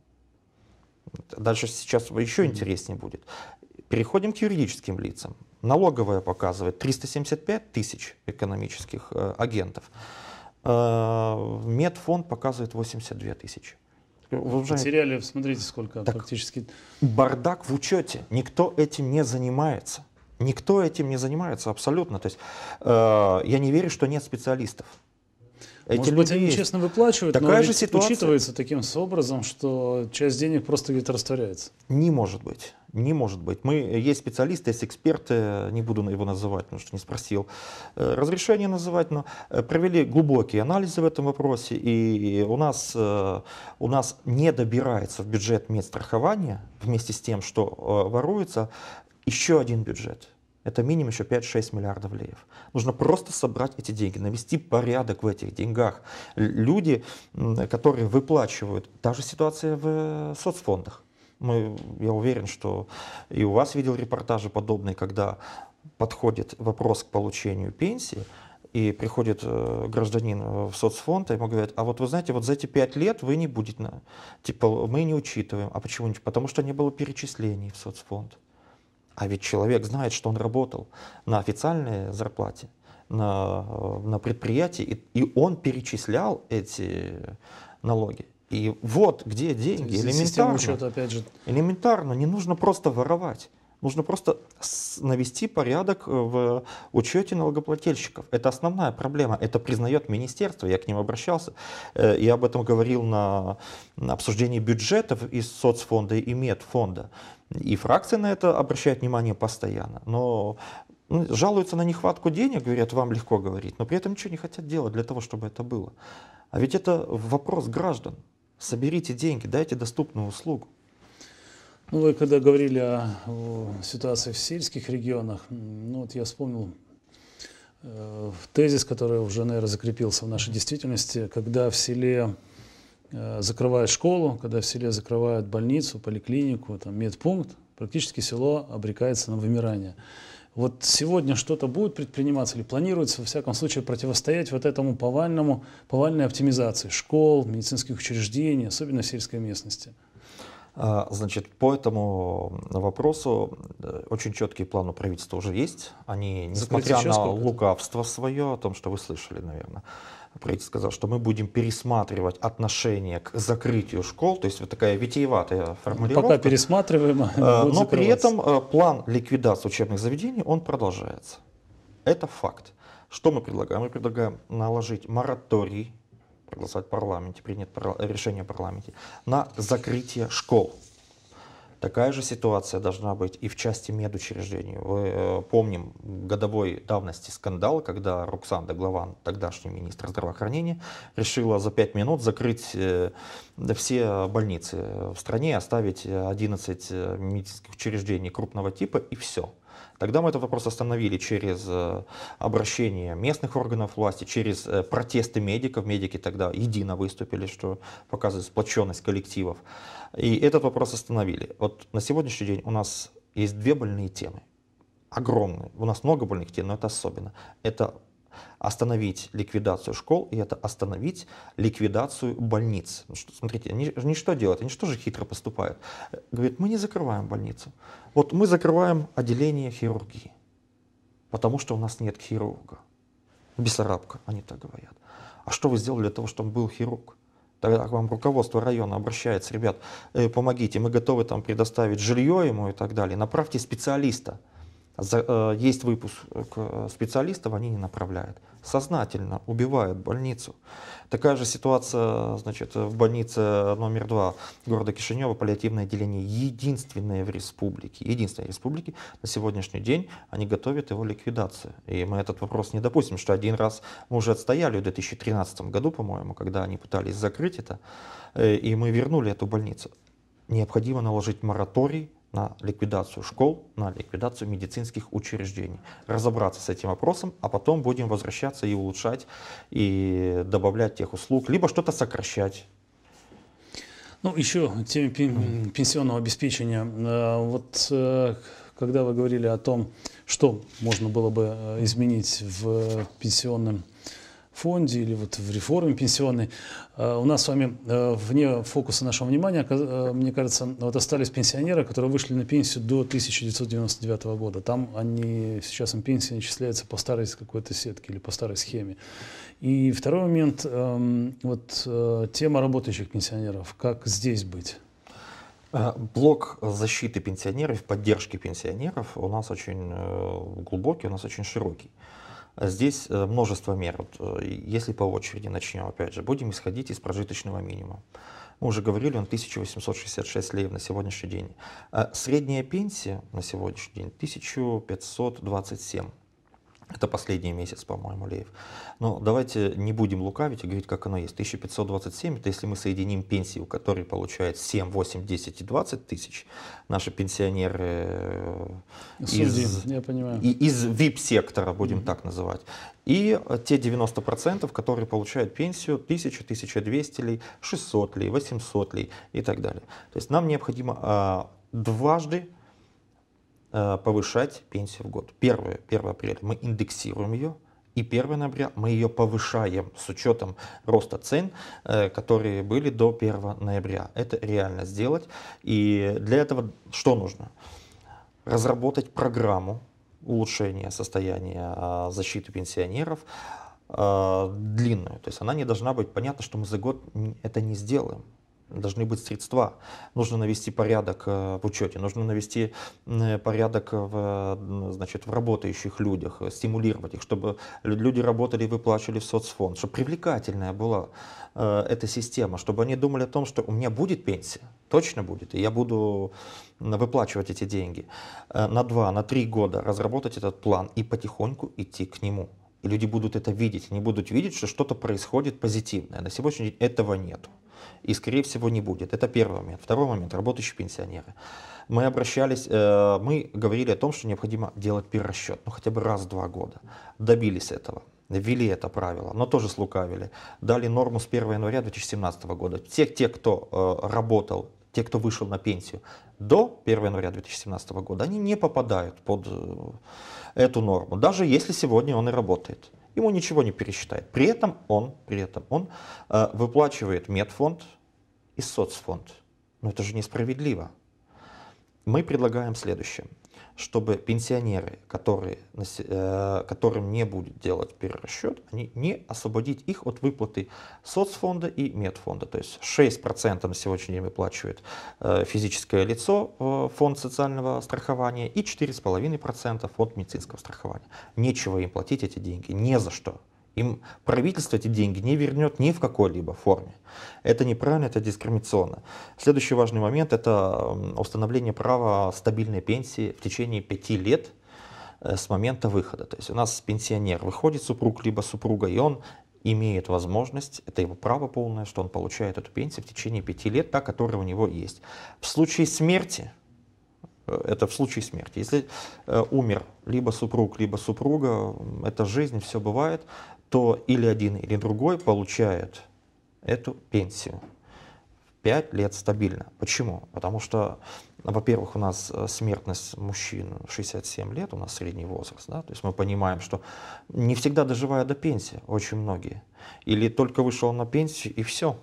Дальше сейчас еще интереснее будет. Переходим к юридическим лицам. Налоговая показывает 375 тысяч экономических э, агентов. Э, медфонд показывает 82 тысячи. Уважаемые... Потеряли, смотрите, сколько так, практически. Бардак в учете. Никто этим не занимается. Никто этим не занимается абсолютно. То есть э, я не верю, что нет специалистов. Эти Может быть, они есть. честно выплачивают, Такая но же ситуация... учитывается таким образом, что часть денег просто где-то растворяется. Не может быть. Не может быть. Мы, э, есть специалисты, есть эксперты, э, не буду его называть, потому что не спросил э, разрешение называть, но провели глубокие анализы в этом вопросе, и у нас, у нас не добирается в бюджет медстрахования, вместе с тем, что воруется, еще один бюджет – это минимум еще 5-6 миллиардов леев. Нужно просто собрать эти деньги, навести порядок в этих деньгах. Люди, которые выплачивают, та же ситуация в соцфондах. Мы, я уверен, что и у вас видел репортажи подобные, когда подходит вопрос к получению пенсии, и приходит э, гражданин э, в соцфонд, и а ему говорят, а вот вы знаете, вот за эти пять лет вы не будете, на... типа мы не учитываем. А почему? Потому что не было перечислений в соцфонд. А ведь человек знает, что он работал на официальной зарплате, на, э, на предприятии, и, и он перечислял эти налоги. И вот где деньги. Элементарно. Счет, опять же. элементарно. Не нужно просто воровать. Нужно просто навести порядок э, в учете налогоплательщиков. Это основная проблема. Это признает министерство. Я к ним обращался. Э, я об этом говорил на обсуждении бюджетов из соцфонда и медфонда. И фракции на это обращают внимание постоянно. Но ну, жалуются на нехватку денег, говорят, вам легко говорить, но при этом ничего не хотят делать для того, чтобы это было. А ведь это вопрос граждан. Соберите деньги, дайте доступную услугу. Ну, вы когда говорили о, о ситуации в сельских регионах, ну вот я вспомнил э, тезис, который уже, наверное, закрепился в нашей действительности, когда в селе э, закрывают школу, когда в селе закрывают больницу, поликлинику, там, медпункт, практически село обрекается на вымирание. Вот сегодня что-то будет предприниматься или планируется, во всяком случае, противостоять вот этому повальному, повальной оптимизации школ, медицинских учреждений, особенно в сельской местности? А, значит, по этому вопросу э, очень четкий план у правительства уже есть. Они, несмотря на лукавство свое, о том, что вы слышали, наверное, Правительство сказал, что мы будем пересматривать отношение к закрытию школ, то есть вот такая витиеватая формулировка. Пока пересматриваем, а, э, но при этом э, план ликвидации учебных заведений, он продолжается. Это факт. Что мы предлагаем? Мы предлагаем наложить мораторий, проголосовать в парламенте, принять решение в парламенте, на закрытие школ. Такая же ситуация должна быть и в части медучреждений. Вы э, помним годовой давности скандал, когда Руксанда Главан, тогдашний министр здравоохранения, решила за 5 минут закрыть э, все больницы в стране, оставить 11 э, медицинских учреждений крупного типа и все. Тогда мы этот вопрос остановили через э, обращение местных органов власти, через э, протесты медиков. Медики тогда едино выступили, что показывает сплоченность коллективов. И этот вопрос остановили. Вот на сегодняшний день у нас есть две больные темы. Огромные. У нас много больных тем, но это особенно. Это остановить ликвидацию школ, и это остановить ликвидацию больниц. Ну смотрите, они, они что делают? Они что же хитро поступают? Говорят, мы не закрываем больницу. Вот мы закрываем отделение хирургии, потому что у нас нет хирурга. Бессарабка, они так говорят. А что вы сделали для того, чтобы был хирург? Тогда к вам руководство района обращается, ребят, э, помогите, мы готовы там предоставить жилье ему и так далее, направьте специалиста. Э, есть выпуск э, э, специалистов, они не направляют. Сознательно убивают больницу. Такая же ситуация значит, в больнице номер два города Кишинева, паллиативное отделение, единственное в республике, единственное в республике, на сегодняшний день они готовят его ликвидацию. И мы этот вопрос не допустим, что один раз мы уже отстояли в 2013 году, по-моему, когда они пытались закрыть это, и мы вернули эту больницу. Необходимо наложить мораторий на ликвидацию школ, на ликвидацию медицинских учреждений. Разобраться с этим вопросом, а потом будем возвращаться и улучшать, и добавлять тех услуг, либо что-то сокращать. Ну, еще теме пенсионного обеспечения. Э, вот э, когда вы говорили о том, что можно было бы э, изменить в пенсионном фонде или вот в реформе пенсионной. Э, у нас с вами э, вне фокуса нашего внимания, э, мне кажется, вот остались пенсионеры, которые вышли на пенсию до 1999 года. Там они, сейчас им пенсия начисляется по старой какой-то сетке или по старой схеме. И второй момент, эм, вот тема работающих пенсионеров. Как здесь быть? Блок защиты пенсионеров, поддержки пенсионеров у нас очень глубокий, у нас очень широкий. Здесь э, множество мер. Вот, э, если по очереди начнем, опять же, будем исходить из прожиточного минимума. Мы уже говорили, он 1866 лей на сегодняшний день. Э, средняя пенсия на сегодняшний день 1527. Это последний месяц, по-моему, Леев. Но давайте не будем лукавить и говорить, как оно есть. 1527, это если мы соединим пенсии, у которой получает 7, 8, 10 и 20 тысяч, наши пенсионеры Судьи, э, из, VIP-сектора, будем mm так называть, и э, те 90%, которые получают пенсию 1000, 1200 ли, 600 ли, 800 ли и так далее. То есть нам необходимо а, дважды Э, повышать пенсию в год. Первое, 1 апреля мы индексируем ее, и 1 ноября мы ее повышаем с учетом роста цен, э, которые были до 1 ноября. Это реально сделать. И для этого что нужно? Разработать программу улучшения состояния э, защиты пенсионеров, длинную. То есть она не должна быть понятно, что мы за год это не сделаем должны быть средства. Нужно навести порядок э, в учете, нужно навести э, порядок в, значит, в работающих людях, э, стимулировать их, чтобы люди работали и выплачивали в соцфонд, чтобы привлекательная была эта система, чтобы они думали о том, что у меня будет пенсия, точно будет, и я буду выплачивать эти деньги. На два, на три года разработать этот план и потихоньку идти к нему люди будут это видеть, они будут видеть, что что-то происходит позитивное. На сегодняшний день этого нет. И, скорее всего, не будет. Это первый момент. Второй момент – работающие пенсионеры. Мы обращались, э, мы говорили о том, что необходимо делать перерасчет, ну хотя бы раз в два года. Добились этого ввели это правило, но тоже слукавили. Дали норму с 1 января 2017 года. Те, те кто э, работал, те, кто вышел на пенсию до 1 января 2017 года, они не попадают под... Э, эту норму, даже если сегодня он и работает. Ему ничего не пересчитает. При этом он, при этом он э, выплачивает медфонд и соцфонд. Но это же несправедливо. Мы предлагаем следующее чтобы пенсионеры, которые, э, которым не будет делать перерасчет, они не освободить их от выплаты соцфонда и медфонда. То есть 6% на сегодняшний день выплачивает э, физическое лицо э, фонд социального страхования и 4,5% фонд медицинского страхования. Нечего им платить эти деньги, не за что. Им правительство эти деньги не вернет ни в какой-либо форме. Это неправильно, это дискриминационно. Следующий важный момент – это установление права стабильной пенсии в течение пяти лет э, с момента выхода. То есть у нас пенсионер выходит, супруг либо супруга, и он имеет возможность, это его право полное, что он получает эту пенсию в течение пяти лет, та, которая у него есть. В случае смерти – Э, это в случае смерти. Если э, умер либо супруг, либо супруга, это жизнь, все бывает, то или один, или другой получает эту пенсию. пять лет стабильно. Почему? Потому что, во-первых, у нас э, смертность мужчин 67 лет, у нас средний возраст, да, то есть мы понимаем, что не всегда доживая до пенсии, очень многие. Или только вышел на пенсию и все,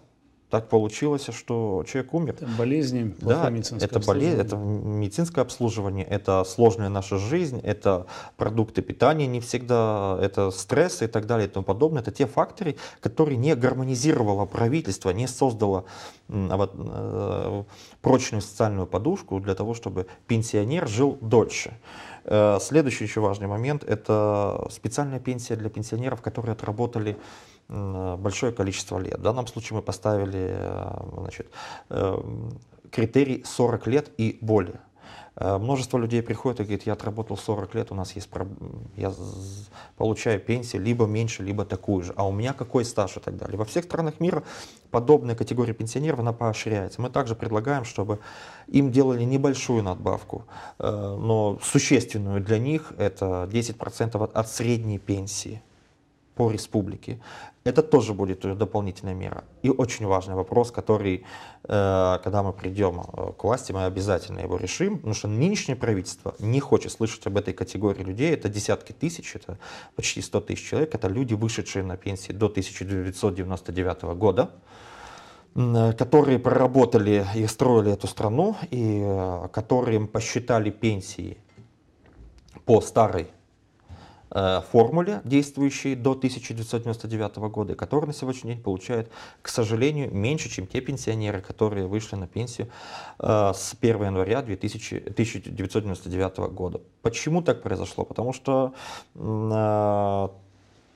так получилось, что человек умер. Это болезни, да, это болезнь, это медицинское обслуживание, это сложная наша жизнь, это продукты питания не всегда, это стресс и так далее и тому подобное. Это те факторы, которые не гармонизировало правительство, не создало а э, прочную социальную подушку для того, чтобы пенсионер жил дольше. Э, следующий еще важный момент – это специальная пенсия для пенсионеров, которые отработали Э, большое количество лет. В данном случае мы поставили э, значит, э, критерий 40 лет и более. Множество людей приходит и говорит, я отработал 40 лет, у нас есть проблемы, я получаю пенсию либо меньше, либо такую же, а у меня какой стаж и так далее. Во всех странах мира подобная категория пенсионеров, она поощряется. Мы также предлагаем, чтобы им делали небольшую надбавку, но существенную для них, это 10% от средней пенсии по республике. Это тоже будет дополнительная мера. И очень важный вопрос, который, э, когда мы придем э, к власти, мы обязательно его решим, потому что нынешнее правительство не хочет слышать об этой категории людей. Это десятки тысяч, это почти 100 тысяч человек. Это люди, вышедшие на пенсии до 1999 года э, которые проработали и строили эту страну, и которым посчитали пенсии по старой Э, формуле, действующей до 1999 года, и которая на сегодняшний день получает, к сожалению, меньше, чем те пенсионеры, которые вышли на пенсию э, с 1 января 2000, 1999 года. Почему так произошло? Потому что э,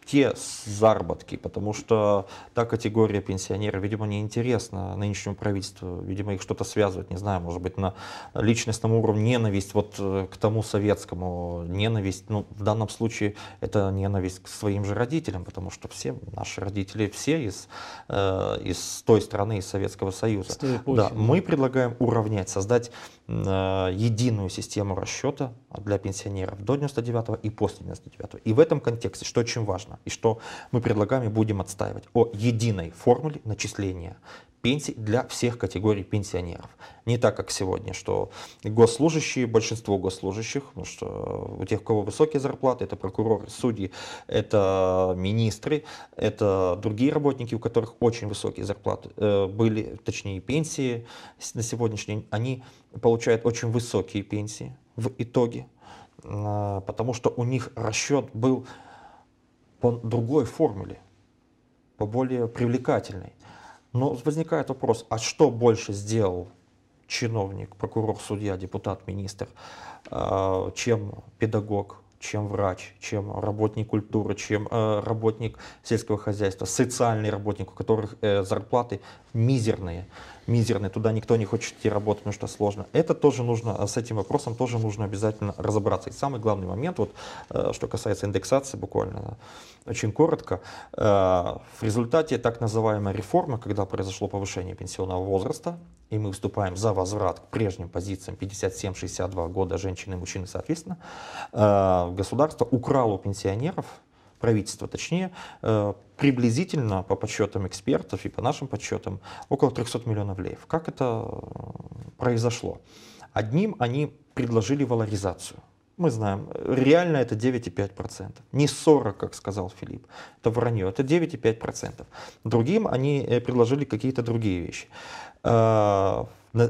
те заработки, потому что та категория пенсионеров, видимо, не интересна нынешнему правительству, видимо, их что-то связывает, не знаю, может быть, на личностном уровне ненависть вот э, к тому советскому, ненависть, ну, в данном случае это ненависть к своим же родителям, потому что все наши родители, все из, э, из той страны, из Советского Союза. Да, мы предлагаем уравнять, создать единую систему расчета для пенсионеров до 99 и после 99 И в этом контексте, что очень важно, и что мы предлагаем и будем отстаивать, о единой формуле начисления пенсий для всех категорий пенсионеров. Не так, как сегодня, что госслужащие, большинство госслужащих, потому что у тех, у кого высокие зарплаты, это прокуроры, судьи, это министры, это другие работники, у которых очень высокие зарплаты э, были, точнее пенсии на сегодняшний день, они получают очень высокие пенсии в итоге, а, потому что у них расчет был по другой формуле, по более привлекательной. Но возникает вопрос, а что больше сделал чиновник, прокурор, судья, депутат, министр, а, чем педагог, чем врач, чем работник культуры, чем а, работник сельского хозяйства, социальный работник, у которых э, зарплаты мизерные мизерный, туда никто не хочет идти работать, потому что сложно. Это тоже нужно, а с этим вопросом тоже нужно обязательно разобраться. И самый главный момент, вот, э, что касается индексации буквально, очень коротко, э, в результате так называемой реформы, когда произошло повышение пенсионного возраста, и мы вступаем за возврат к прежним позициям 57-62 года женщин и мужчин соответственно, э, государство украло пенсионеров Правительство, точнее, э, приблизительно, по подсчетам экспертов и по нашим подсчетам, около 300 миллионов леев. Как это э, произошло? Одним они предложили валоризацию. Мы знаем, реально это 9,5%. Не 40, как сказал Филипп. Это вранье, это 9,5%. Другим они э, предложили какие-то другие вещи.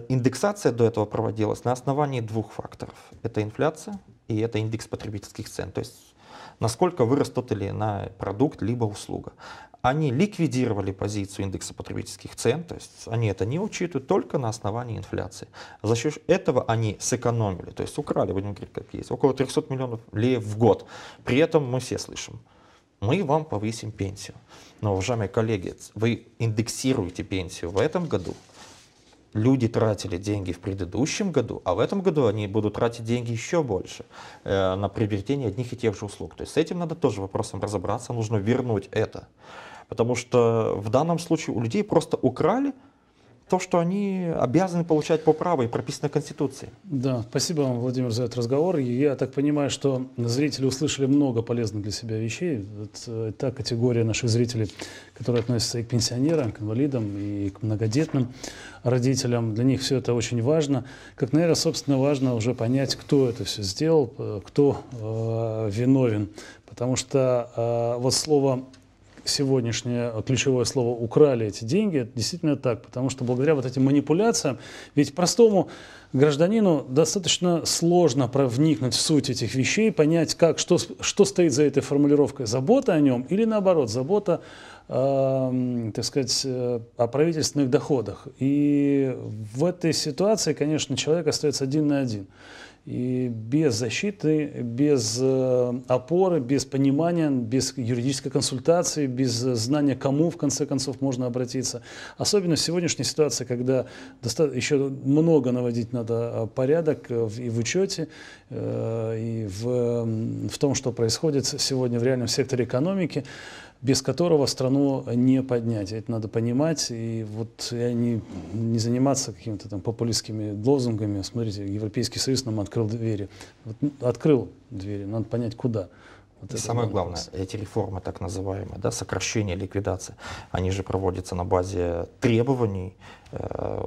Индексация до этого проводилась на основании двух факторов. Это инфляция и это индекс потребительских цен. То есть насколько вырос тот или иной продукт, либо услуга. Они ликвидировали позицию индекса потребительских цен, то есть они это не учитывают только на основании инфляции. За счет этого они сэкономили, то есть украли, будем говорить, как есть, около 300 миллионов лев в год. При этом мы все слышим, мы вам повысим пенсию. Но, уважаемые коллеги, вы индексируете пенсию в этом году, люди тратили деньги в предыдущем году, а в этом году они будут тратить деньги еще больше э, на приобретение одних и тех же услуг. То есть с этим надо тоже вопросом разобраться, нужно вернуть это. Потому что в данном случае у людей просто украли, то, что они обязаны получать по праву и прописано в Конституции. Да, спасибо вам, Владимир, за этот разговор. И я так понимаю, что зрители услышали много полезных для себя вещей. Это та категория наших зрителей, которая относится и к пенсионерам, к инвалидам, и к многодетным родителям. Для них все это очень важно. Как, наверное, собственно, важно уже понять, кто это все сделал, э, кто э, виновен. Потому что э, вот слово сегодняшнее ключевое слово «украли эти деньги», это действительно так, потому что благодаря вот этим манипуляциям, ведь простому гражданину достаточно сложно проникнуть в суть этих вещей, понять, как, что, что стоит за этой формулировкой, забота о нем или наоборот, забота э, так сказать, э, о правительственных доходах. И в этой ситуации, конечно, человек остается один на один. И без защиты, без э, опоры, без понимания, без юридической консультации, без знания, кому в конце концов можно обратиться. Особенно в сегодняшней ситуации, когда еще много наводить надо э, порядок э, и в учете, и в, в том, что происходит сегодня в реальном секторе экономики без которого страну не поднять. Это надо понимать, и вот я не, не заниматься какими-то там популистскими лозунгами. Смотрите, Европейский Союз нам открыл двери. Вот, открыл двери, надо понять, куда. Вот и самое главное, вопрос. эти реформы, так называемые, да, сокращение, ликвидация, они же проводятся на базе требований э,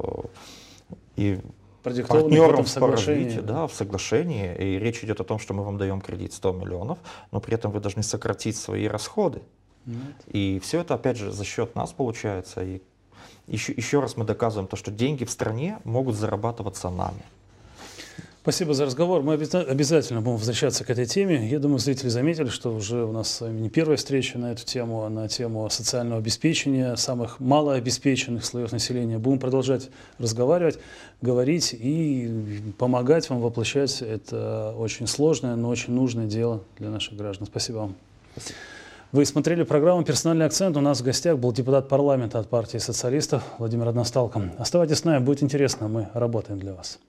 и партнером в, соглашении, да, в соглашении. И речь идет о том, что мы вам даем кредит 100 миллионов, но при этом вы должны сократить свои расходы. И все это, опять же, за счет нас получается. И еще, еще раз мы доказываем то, что деньги в стране могут зарабатываться нами. Спасибо за разговор. Мы обязательно будем возвращаться к этой теме. Я думаю, зрители заметили, что уже у нас не первая встреча на эту тему, а на тему социального обеспечения, самых малообеспеченных слоев населения. Будем продолжать разговаривать, говорить и помогать вам воплощать это очень сложное, но очень нужное дело для наших граждан. Спасибо вам. Спасибо. Вы смотрели программу «Персональный акцент». У нас в гостях был депутат парламента от партии социалистов Владимир Односталко. Оставайтесь с нами, будет интересно, мы работаем для вас.